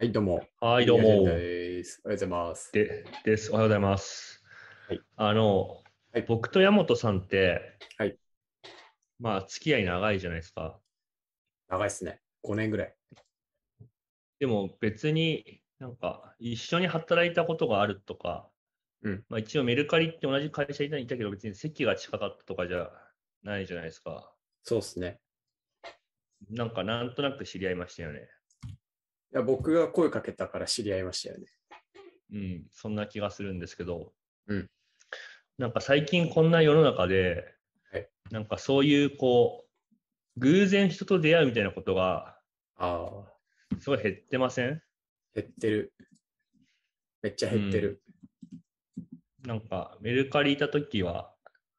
はい、どうも。はい、どうも。おはようございます。で、です。おはようございます。はい、あの、はい、僕と山本さんって、はい。まあ、付き合い長いじゃないですか。長いっすね。5年ぐらい。でも、別になんか、一緒に働いたことがあるとか、うん。まあ、一応メルカリって同じ会社にいたけど、別に席が近かったとかじゃないじゃないですか。そうっすね。なんか、なんとなく知り合いましたよね。いや、僕が声かけたから知り合いましたよね。うん、そんな気がするんですけど、うん、なんか最近こんな世の中で、はい、なんかそういうこう、偶然人と出会うみたいなことが、ああ、すごい減ってません減ってる。めっちゃ減ってる。うん、なんかメルカリいた時は、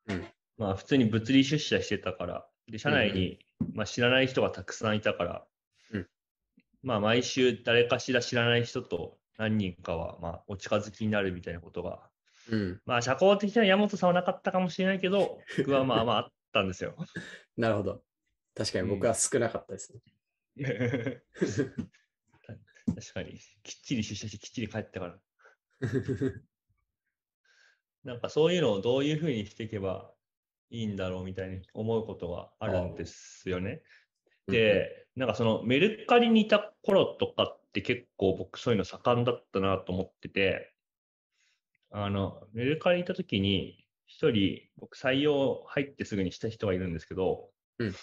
うん、まあ普通に物理出社してたから、で社内に、まあ、知らない人がたくさんいたから、まあ、毎週誰かしら知らない人と何人かは、まあ、お近づきになるみたいなことが、うん、まあ、社交的な山本さんはなかったかもしれないけど、僕はまあまああったんですよ。なるほど。確かに僕は少なかったですね。うん、確かに。きっちり出社して、きっちり帰ったから。なんかそういうのをどういうふうにしていけばいいんだろうみたいに思うことがあるんですよね。、うん、なんかそのメルカリにいた頃とかって結構僕そういうの盛んだったなと思ってて、あの、メルカリにいた時に、一人、僕採用入ってすぐにした人がいるんですけど、うん、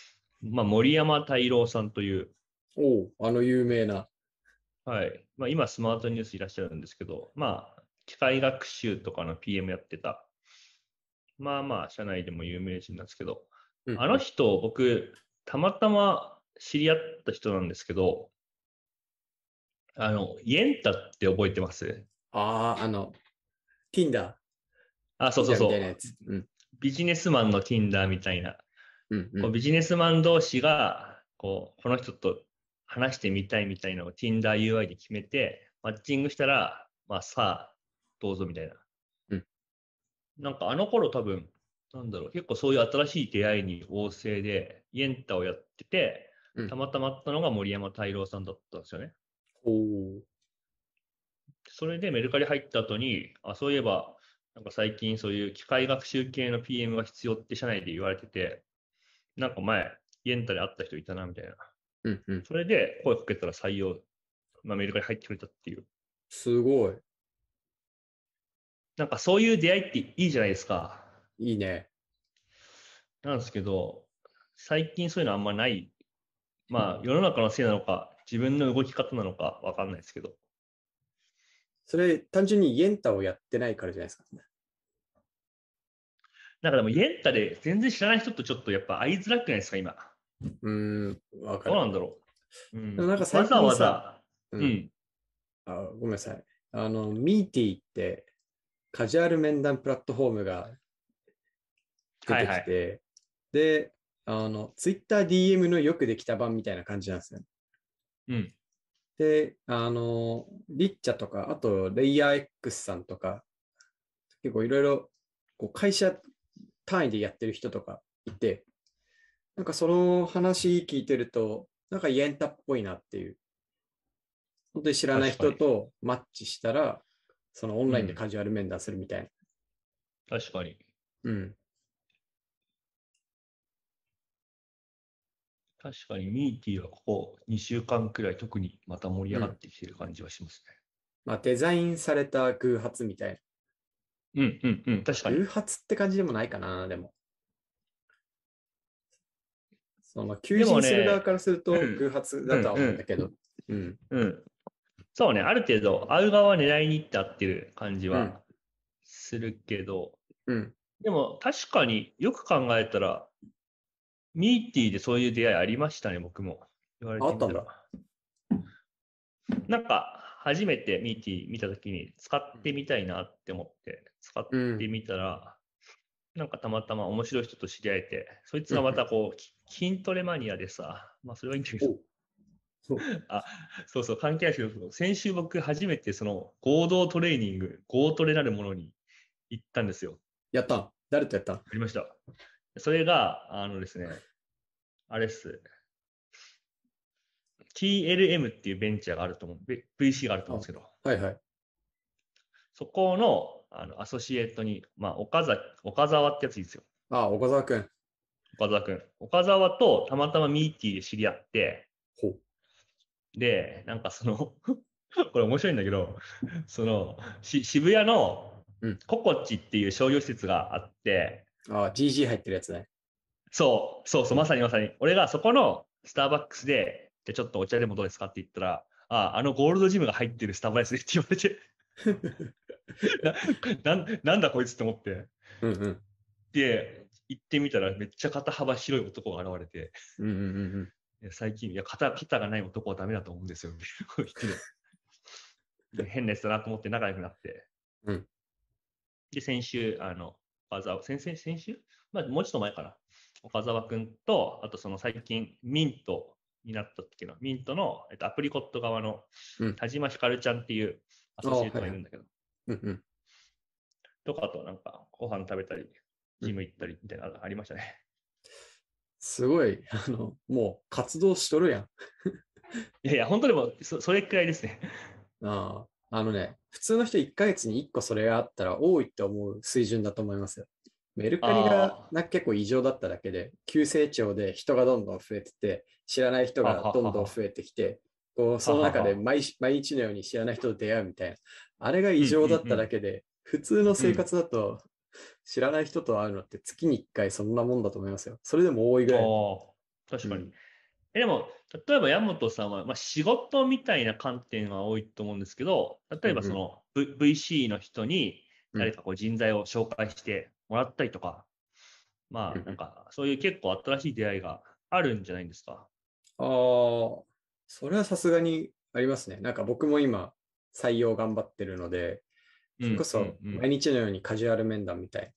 まあ森山太郎さんという。おあの有名な。はい。まあ今スマートニュースいらっしゃるんですけど、まあ、機械学習とかの PM やってた、まあまあ、社内でも有名人なんですけど、うん、あの人、僕、たまたま知り合った人なんですけど、あの、イエンタって覚えてますああ、あの、Tinder。あ、そうそうそう。うん、ビジネスマンの Tinder みたいな。うんうん、こうビジネスマン同士がこう、この人と話してみたいみたいなのを Tinder UI で決めて、マッチングしたら、まあさあ、どうぞみたいな。うん、なんかあの頃多分、なんだろう、結構そういう新しい出会いに旺盛で、イエンタをやってて、たまたまあったのが森山太郎さんだったんですよね。それでメルカリ入った後に、あ、そういえば、なんか最近そういう機械学習系の PM が必要って社内で言われてて、なんか前、イエンタで会った人いたな、みたいな。うんうん。それで声かけたら採用、まあ、メルカリ入ってくれたっていう。すごい。なんかそういう出会いっていいじゃないですか。いいね。なんですけど、最近そういうのあんまないまあ、世の中のせいなのか、自分の動き方なのか分かんないですけど。それ、単純にイエンタをやってないからじゃないですか、ね。なんかでも、イエンタで全然知らない人とちょっとやっぱ会いづらくないですか、今。うん、分かる。どうなんだろう。うん、なんかわざわざ、うん、うん、あ。ごめんなさい。あの、ミーティーって、カジュアル面談プラットフォームが出てきて、はいはい、で、あの、TwitterDM のよくできた版みたいな感じなんですよ、ね。うん。で、あの、リッチャとか、あと、レイヤー X さんとか、結構いろいろ、こう、会社単位でやってる人とかいて、なんかその話聞いてると、なんかイエンタっぽいなっていう。本当に知らない人とマッチしたら、そのオンラインでカジュアル面談するみたいな。確かに。うん。確かにミーティーはここ2週間くらい特にまた盛り上がってきてる感じはしますね。まあ、デザインされた偶発みたいな。うんうんうん、確かに。偶発って感じでもないかな、でも。その求人する側からすると偶発だとは思うんだけど。うん。うん、うんうんそうね、ある程度、会う側狙いに行ってっていう感じはするけど、うん、でも確かによく考えたら、ミーティーでそういう出会いありましたね、僕も。言われてあったんだ。なんか、初めてミーティー見たときに使ってみたいなって思って使ってみたら、うん、なんかたまたま面白い人と知り合えて、そいつがまたこう、うん、筋トレマニアでさ、まあそれはいいんだけど、そう あそうそう、関係ないですけど、先週僕初めてその合同トレーニング、合トレなるものに行ったんですよ。やった誰とやったやりました。それが、あのですね、あれっす。TLM っていうベンチャーがあると思う、VC があると思うんですけど、はいはい、そこのあのアソシエイトに、まあ、岡崎岡沢ってやつですよ。ああ、岡沢くん。岡沢くん。岡沢とたまたまミーティーで知り合って、で、なんかその これ面白いんだけど、その、し渋谷のココチっていう商業施設があって、ああ、GG 入ってるやつね。そう、そうそう、まさにまさに。俺がそこのスターバックスで、じゃちょっとお茶でもどうですかって言ったら、ああ、あのゴールドジムが入ってるスタバですって言われて なな、なんだこいつって思って。うんうん、で、行ってみたらめっちゃ肩幅広い男が現れて、うんうんうん最近、いや肩、肩がない男はダメだと思うんですよ、みたいな変なやつだなと思って仲良くなって。うん、で、先週、あの、岡沢先生先週、まあ、もうちょっと前かな岡沢君とあとその最近ミントになった時のミントの、えっと、アプリコット側の田島ひかるちゃんっていうアソシエイトがいるんだけど、ううとかとなんかご飯食べたりジム行ったりみたいなのがありましたね、すごいあのもう活動しとるやんいやいや本当でもそそれくらいですねあああのね、普通の人1ヶ月に1個それがあったら多いって思う水準だと思いますよ。メルカリがなんか結構異常だっただけで、急成長で人がどんどん増えてて、知らない人がどんどん増えてきて、こうその中で毎日のように知らない人と出会うみたいな。あれが異常だっただけで、普通の生活だと知らない人と会うのって月に1回そんなもんだと思いますよ。それでも多いぐらい。確かに。えでも、例えば、山本さんは、まあ、仕事みたいな観点は多いと思うんですけど、例えば、その、v、VC の人に、誰かこう人材を紹介してもらったりとか、うん、まあ、なんか、そういう結構新しい出会いがあるんじゃないんですか。ああ、それはさすがにありますね。なんか僕も今、採用頑張ってるので、それこそ毎日のようにカジュアル面談みたい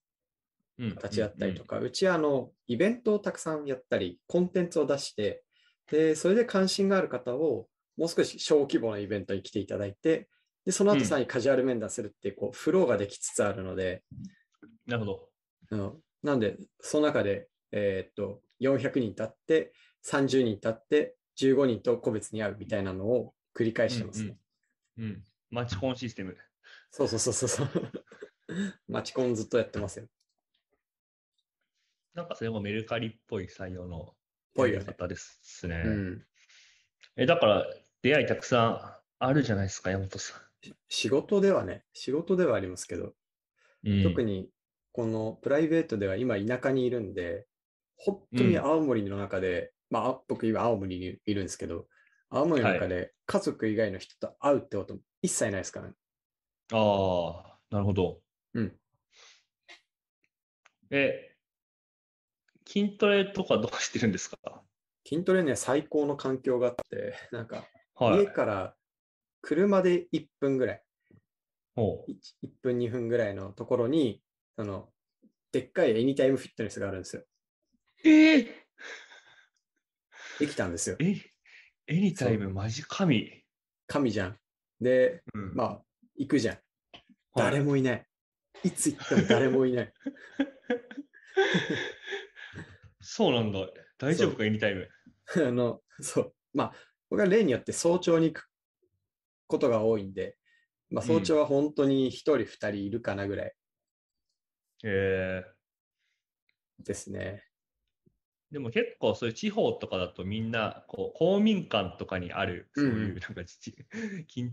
な形だったりとか、うちはあのイベントをたくさんやったり、コンテンツを出して、で、それで関心がある方を、もう少し小規模なイベントに来ていただいて、で、その後さらにカジュアル面談するっていう、こう、フローができつつあるので。なるほど。うん、なんで、その中で、えー、っと、400人たって、30人たって、15人と個別に会うみたいなのを繰り返してますね。うん、うんうん、マチコンシステム。そうそうそうそう。マチコンずっとやってますよ。なんかそれもメルカリっぽい採用のぽいよね。ですね。うん、えだから出会いたくさんあるじゃないですか、山本さん。仕事ではね、仕事ではありますけど、うん、特にこのプライベートでは今田舎にいるんで、本当に青森の中で、うん、まあ僕今青森にいるんですけど、青森の中で家族以外の人と会うってこと一切ないですからね。はい、ああ、なるほど。うん。え、筋トレとかどうしてるんですか筋トレね、最高の環境があって、なんか、家から車で1分ぐらい、は 1, 1分、2分ぐらいのところに、あの、でっかいエニタイムフィットネスがあるんですよ。えー、できたんですよ。え、エニタイムマジ神。神じゃん。で、うん、まあ、行くじゃん。誰もいない。いつ行っても誰もいない。そうなんだ。大丈夫か、エニタイム。あの、そう。まあ、僕は例によって早朝に行くことが多いんで、まあ、早朝は本当に一人、二人いるかなぐらい。ええー、ですね。でも結構そういう地方とかだとみんなこう公民館とかにあるそういうなんか、うん、筋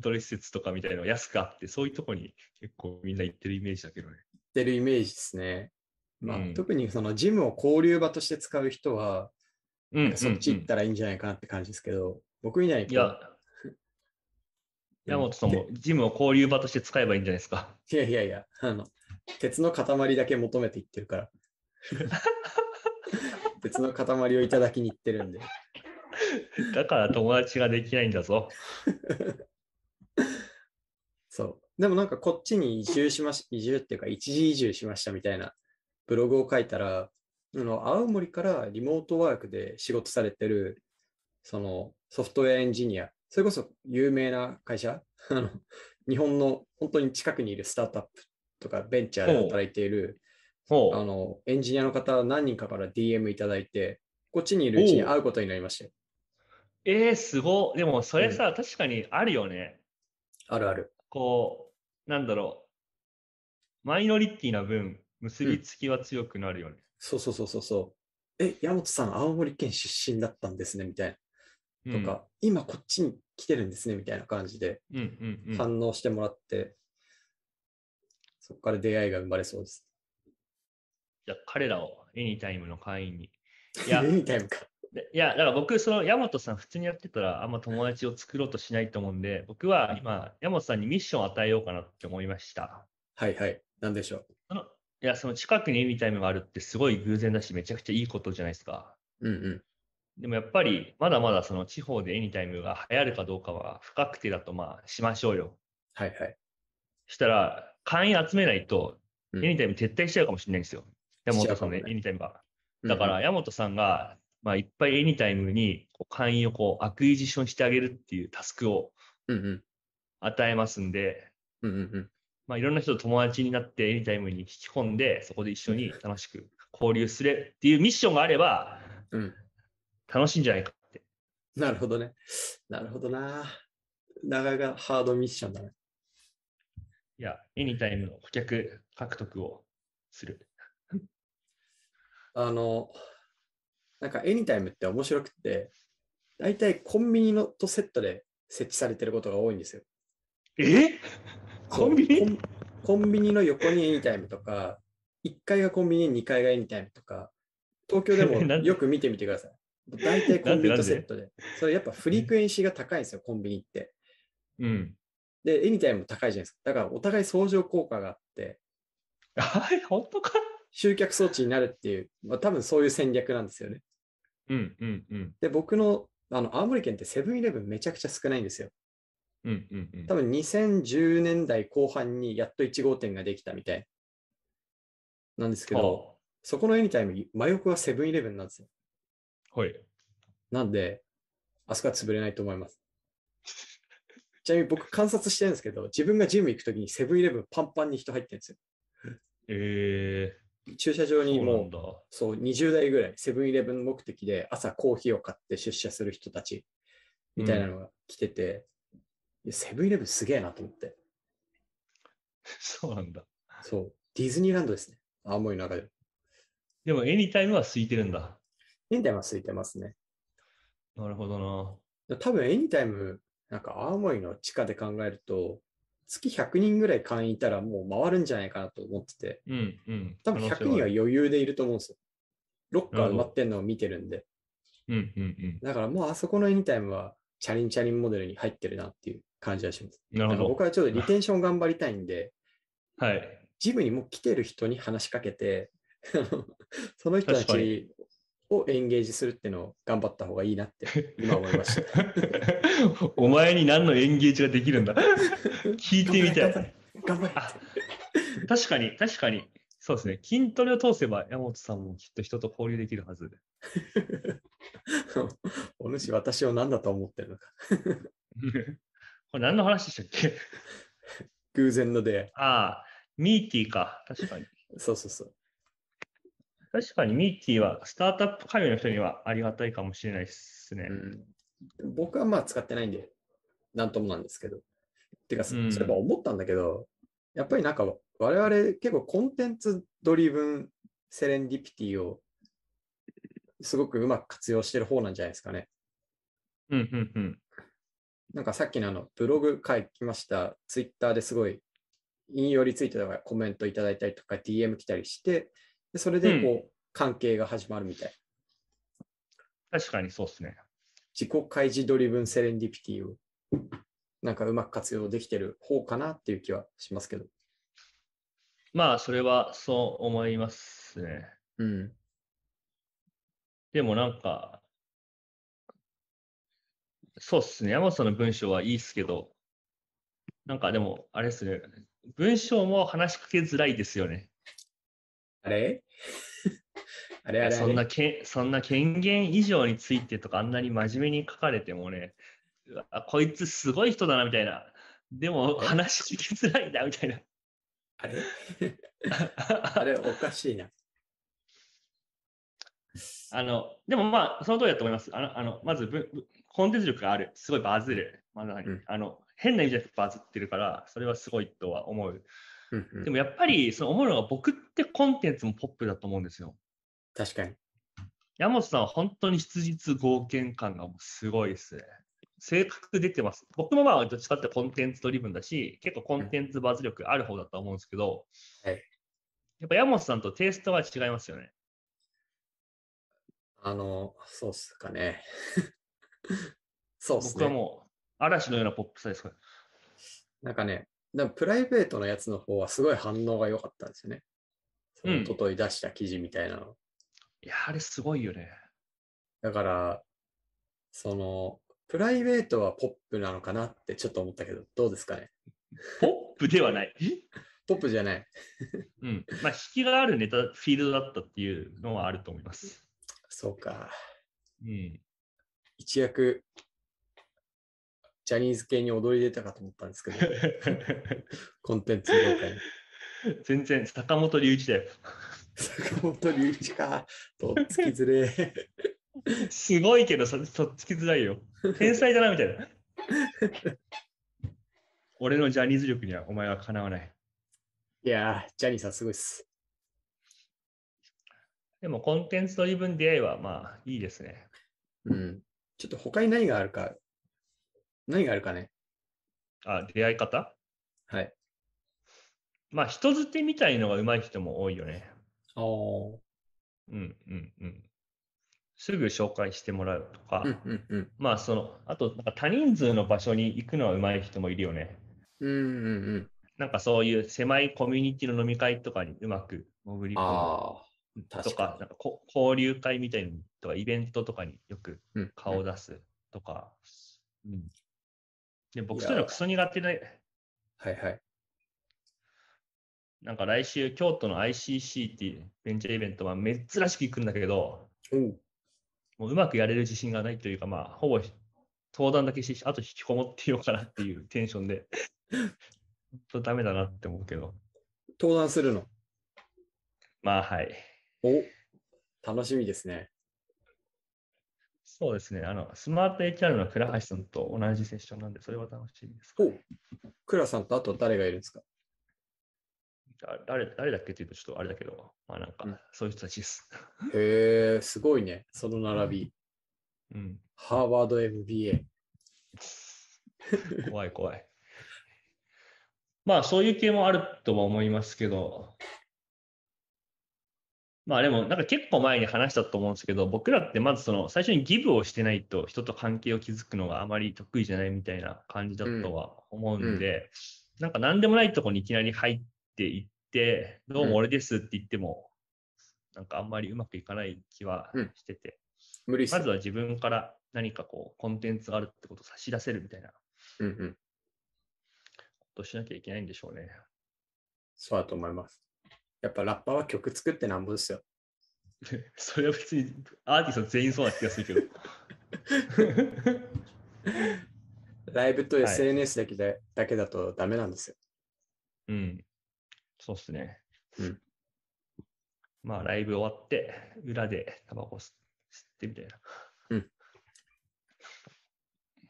トレ施設とかみたいなの安くあってそういうとこに結構みんな行ってるイメージだけどね。行ってるイメージですね。まあ、特にそのジムを交流場として使う人は、そっち行ったらいいんじゃないかなって感じですけど、僕みたいにいや、山本さんもジムを交流場として使えばいいんじゃないですか。いやいやいや、あの、鉄の塊だけ求めていってるから。鉄の塊をいただきに行ってるんで。だから友達ができないんだぞ。そう。でもなんかこっちに移住しまし、移住っていうか一時移住しましたみたいなブログを書いたら、あの青森からリモートワークで仕事されてる、そのソフトウェアエンジニア、それこそ有名な会社、あの日本の本当に近くにいるスタートアップとかベンチャーで働いているあのエンジニアの方何人かから DM いただいて、こっちにいるうちに会うことになりましたえー、すごでもそれさ、うん、確かにあるよね。あるある。こう、なんだろう。マイノリティな分、結びつきは強くなるよね。うん、そうそうそうそうそう。え、山本さん、青森県出身だったんですね、みたいな。とか、うん、今こっちに来てるんですね、みたいな感じで、反応してもらって、そこから出会いが生まれそうです。じゃ彼らをエニタイムの会員に。いや、エニタイムか。いや、だから僕、その山本さん、普通にやってたら、あんま友達を作ろうとしないと思うんで、僕は今、山本さんにミッションを与えようかなって思いました。はいはい、何でしょう。そのいや、その近くにエニタイムがあるってすごい偶然だし、めちゃくちゃいいことじゃないですか。うんうん。でもやっぱり、まだまだその地方でエニタイムが流行るかどうかは不確定だとまあしましょうよ。はいはい。したら、会員集めないと、エニタイム撤退しちゃうかもしれないんですよ。うん、山本さんのエニタイムが。だから、山本さんが、まあ、いっぱいエニタイムに会員をこうアクイジションしてあげるっていうタスクを与えますんで、うんうんうん、まあ、いろんな人と友達になってエニタイムに引き込んでそこで一緒に楽しく交流するっていうミッションがあれば、うん、楽しいんじゃないかって。なるほどね。なるほどな。なかなかハードミッションだね。いや、エニタイムの顧客獲得をする。あの、なんかエニタイムって面白くて、大体コンビニのとセットで設置されてることが多いんですよ。えコンビニコンビニの横にエニタイムとか、1階がコンビニ、2階がエニタイムとか、東京でも よく見てみてください。大体コンビニとセットで。それやっぱフリークエンシーが高いんですよ、コンビニって。うん。で、エニタイムも高いじゃないですか。だからお互い相乗効果があって。はい、本当か集客装置になるっていう、まあ、多分そういう戦略なんですよね。うんうんうん。で、僕の、あの、青森県ってセブンイレブンめちゃくちゃ少ないんですよ。うんうんうん、多分2010年代後半にやっと1号店ができたみたいなんですけど、そこのエニタイム、真横はセブンイレブンなんですよ。はい。なんで、あそこは潰れないと思います。ちなみに僕観察してるんですけど、自分がジム行くときにセブンイレブンパンパンに人入ってるんですよ。えー、駐車場にもうそう20代ぐらいセブンイレブン目的で朝コーヒーを買って出社する人たちみたいなのが来てて、や、セブンイレブンすげえなと思って。そうなんだ。そう。ディズニーランドですね。青森の中で。でも、エニタイムは空いてるんだ。エニタイムは空いてますね。なるほどな。多分、エニタイム、なんか青森の地下で考えると、月100人ぐらい会員いたらもう回るんじゃないかなと思ってて、うんうん、多分100人は余裕でいると思うんですよ。ロッカー埋まってんのを見てるんで。うんうんうん、だからもうあそこのエニタイムはチャリンチャリンモデルに入ってるなっていう。感じがします。なるほど。僕はちょっとリテンション頑張りたいんで、はい。ジムにも来てる人に話しかけて、その人たちをエンゲージするっていうのを頑張った方がいいなって今思いました。お前に何のエンゲージができるんだ 聞いてみたい。頑張れ確かに、確かに。そうですね。筋トレを通せば山本さんもきっと人と交流できるはず。お主、私を何だと思ってるのか。これ何の話でしたっけ偶然の出会い。ああ、ミーティーか。確かに。そうそうそう。確かにミーティーはスタートアップ関与の人にはありがたいかもしれないですね、うん。僕はまあ使ってないんで、なんともなんですけど。てか、そういえば思ったんだけど、うん、やっぱりなんか我々結構コンテンツドリブンセレンディピティをすごくうまく活用してる方なんじゃないですかね。うんうんうん。なんかさっきのあのブログ書きました、ツイッターですごい引用についてとかコメントいただいたりとか DM 来たりしてでそれでこう、関係が始まるみたい確かにそうですね自己開示ドリブンセレンディピティをなんかうまく活用できてる方かなっていう気はしますけどまあそれはそう思いますねうんでもなんかそうっすね。山本さんの文章はいいっすけど、なんかでも、あれですね。文章も話しかけづらいですよね。あれ あれあれそんなけそんな権限以上についてとかあんなに真面目に書かれてもね、あこいつすごい人だなみたいな。でも話し聞きづらいなみたいな。あれ あれおかしいな。あの、でもまあ、その通りだと思います。あの、あのまずぶ、コンテンツ力がある。すごいバズる。まだ、うん、あの、変な意味でバズってるから、それはすごいとは思う。うんうん、でもやっぱり、その思うのが僕ってコンテンツもポップだと思うんですよ。確かに。山本さんは本当に質実合憲感がすごいですね。性格出てます。僕もまあ、どっちかってコンテンツドリブンだし、結構コンテンツバズ力ある方だと思うんですけど、うんはい、やっぱ山本さんとテイストは違いますよね。あの、そうっすかね。そうっすね。僕はもう、嵐のようなポップさですから。なんかね、もプライベートのやつの方はすごい反応が良かったんですよね。その、おととい出した記事みたいなの。うん、いや、あれすごいよね。だから、その、プライベートはポップなのかなってちょっと思ったけど、どうですかね。ポップではない。ポップじゃない。うん。まあ、引きがあるネタ、フィールドだったっていうのはあると思います。そうか。うん。一躍、ジャニーズ系に踊り出たかと思ったんですけど、コンテンツ業界に。全然、坂本龍一だよ。坂本龍一か。とっつきずれ。すごいけど、とっつきづらいよ。天才だな、みたいな。俺のジャニーズ力にはお前はかなわない。いやー、ジャニーさんすごいっす。でもコンテンツドリブン出会いはまあいいですね。うん。ちょっと他に何があるか、何があるかね。あ、出会い方はい。まあ人づてみたいのが上手い人も多いよね。ああ。うんうんうん。すぐ紹介してもらうとか、うんうんうん、まあその、あとなんか多人数の場所に行くのは上手い人もいるよね。うんうんうん。なんかそういう狭いコミュニティの飲み会とかにうまく潜り込む。ああ。とかなんかこ交流会みたいにとかイベントとかによく顔を出すとか、うん、うん、で僕そういうのクソ苦手ではいはいなんか来週京都の ICC っていうベンチャーイベントは珍しく行くんだけどうもううまくやれる自信がないというかまあほぼ登壇だけしてあと引きこもってようかなっていうテンションで本当ダメだなって思うけど登壇するのまあはいお楽しみですね。そうですね。あの、スマート HR の倉橋さんと同じセッションなんで、それは楽しみです。お倉さんとあと誰がいるんですか誰誰だっけっていうとちょっとあれだけど、まあなんか、そういう人たちです。へえ、すごいね。その並び。うん。ハーバード MBA。怖い怖い。まあそういう系もあるとは思いますけど、まあでも、なんか結構前に話したと思うんですけど、僕らってまずその最初にギブをしてないと人と関係を築くのがあまり得意じゃないみたいな感じだとは思うんで、んなんか何でもないとこにいきなり入っていって、どうも俺ですって言っても、なんかあんまりうまくいかない気はしてて、まずは自分から何かこうコンテンツがあるってことを差し出せるみたいな、ことしなきゃいけないんでしょうね。そうだと思います。やっぱラッパーは曲作ってなんぼですよ。それは別にアーティスト全員そうな気がするけど。ライブと SNS だけで、はい、だけだとダメなんですよ。うん。そうっすね。うん。まあ、ライブ終わって、裏でタバコ吸ってみたいな。うん。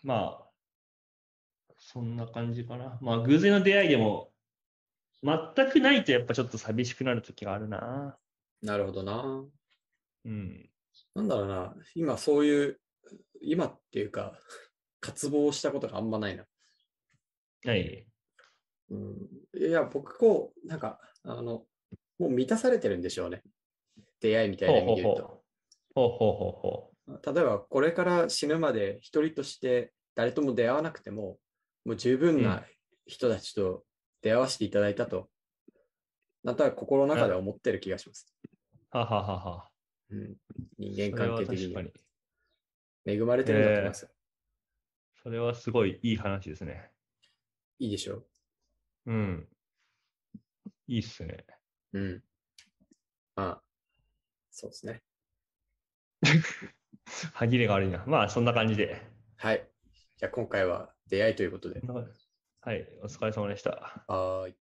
まあ、そんな感じかな。まあ、偶然の出会いでも全くないとやっぱちょっと寂しくなる時があるな。なるほどな。うん。なんだろうな、今そういう、今っていうか、渇望したことがあんまないな。はい。うん、いや、僕、こう、なんか、あの、もう満たされてるんでしょうね。出会いみたいな意味で言うと。ほうほうほうほう。例えば、これから死ぬまで一人として誰とも出会わなくても、もう十分な人たちと出会わせていただいたと、なんとなく心の中で思ってる気がします。はははは。うん、人間関係的に恵まれてるんだと思います、それはすごいいい話ですね。いいでしょう。うん。いいっすね。うん。まあ、そうですね。歯切れが悪いな。まあ、そんな感じで。はい。じゃあ、今回は出会いということで。はい、お疲れ様でした。はい。